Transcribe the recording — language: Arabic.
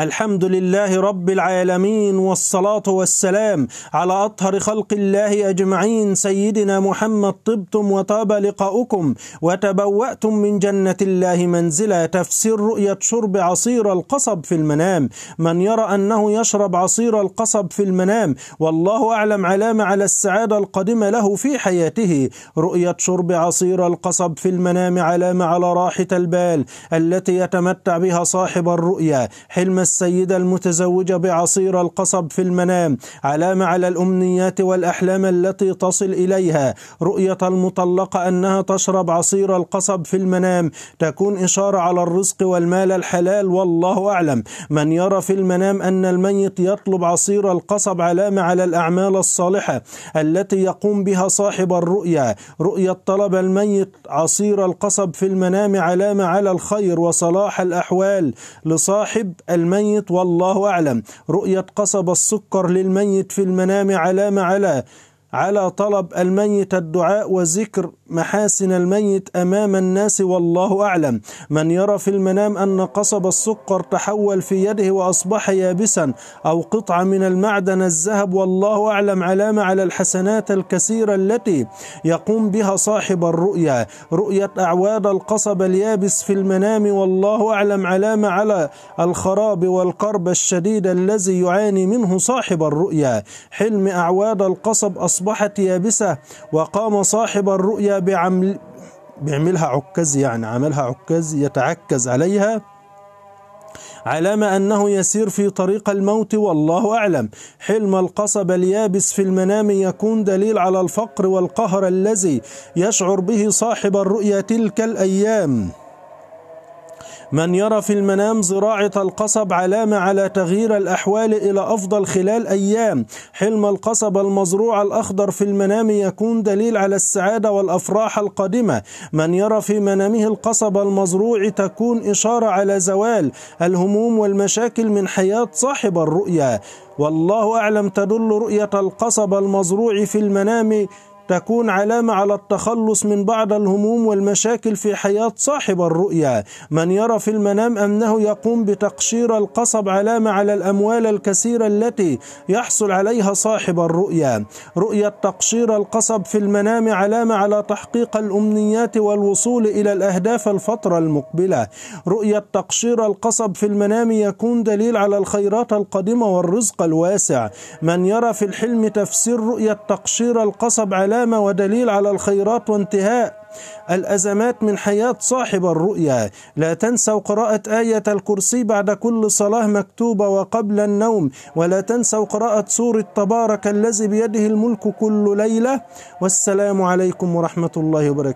الحمد لله رب العالمين والصلاة والسلام على أطهر خلق الله أجمعين سيدنا محمد طبتم وطاب لقاؤكم وتبوأتم من جنة الله منزلا تفسير رؤية شرب عصير القصب في المنام من يرى أنه يشرب عصير القصب في المنام والله أعلم علامة على السعادة القادمة له في حياته رؤية شرب عصير القصب في المنام علامة على راحة البال التي يتمتع بها صاحب الرؤيا حلم السيدة المتزوجة بعصير القصب في المنام علامة على الأمنيات والأحلام التي تصل إليها رؤية المطلقة أنها تشرب عصير القصب في المنام تكون إشارة على الرزق والمال الحلال والله أعلم من يرى في المنام أن الميت يطلب عصير القصب علامة على الأعمال الصالحة التي يقوم بها صاحب الرؤيا رؤية طلب الميت عصير القصب في المنام علامة على الخير وصلاح الأحوال لصاحب المنام الميت والله أعلم رؤية قصب السكر للميت في المنام علامة على على طلب الميت الدعاء وذكر محاسن الميت أمام الناس والله أعلم من يرى في المنام أن قصب السكر تحول في يده وأصبح يابسا أو قطعة من المعدن الذهب والله أعلم علامة على الحسنات الكثيرة التي يقوم بها صاحب الرؤيا رؤية أعواد القصب اليابس في المنام والله أعلم علامة على الخراب والقرب الشديد الذي يعاني منه صاحب الرؤيا حلم أعواد القصب أصبحت يابسة وقام صاحب الرؤيا بعمل بيعملها عكاز يعني عملها عكاز يتعكز عليها علامة أنه يسير في طريق الموت والله أعلم حلم القصب اليابس في المنام يكون دليل على الفقر والقهر الذي يشعر به صاحب الرؤيا تلك الأيام من يرى في المنام زراعة القصب علامة على تغيير الأحوال إلى أفضل خلال أيام حلم القصب المزروع الأخضر في المنام يكون دليل على السعادة والأفراح القادمة من يرى في منامه القصب المزروع تكون إشارة على زوال الهموم والمشاكل من حياة صاحب الرؤيا والله أعلم تدل رؤية القصب المزروع في المنام تكون علامة على التخلص من بعض الهموم والمشاكل في حياة صاحب الرؤيا من يرى في المنام أنه يقوم بتقشير القصب علامة على الأموال الكثيرة التي يحصل عليها صاحب الرؤيا رؤية تقشير القصب في المنام علامة على تحقيق الأمنيات والوصول إلى الأهداف الفترة المقبلة رؤية تقشير القصب في المنام يكون دليل على الخيرات القادمة والرزق الواسع من يرى في الحلم تفسير رؤية تقشير القصب علامة علامة ودليل على الخيرات وانتهاء الأزمات من حياة صاحب الرؤيا لا تنسوا قراءة آية الكرسي بعد كل صلاة مكتوبة وقبل النوم ولا تنسوا قراءة سورة تبارك الذي بيده الملك كل ليلة والسلام عليكم ورحمة الله وبركاته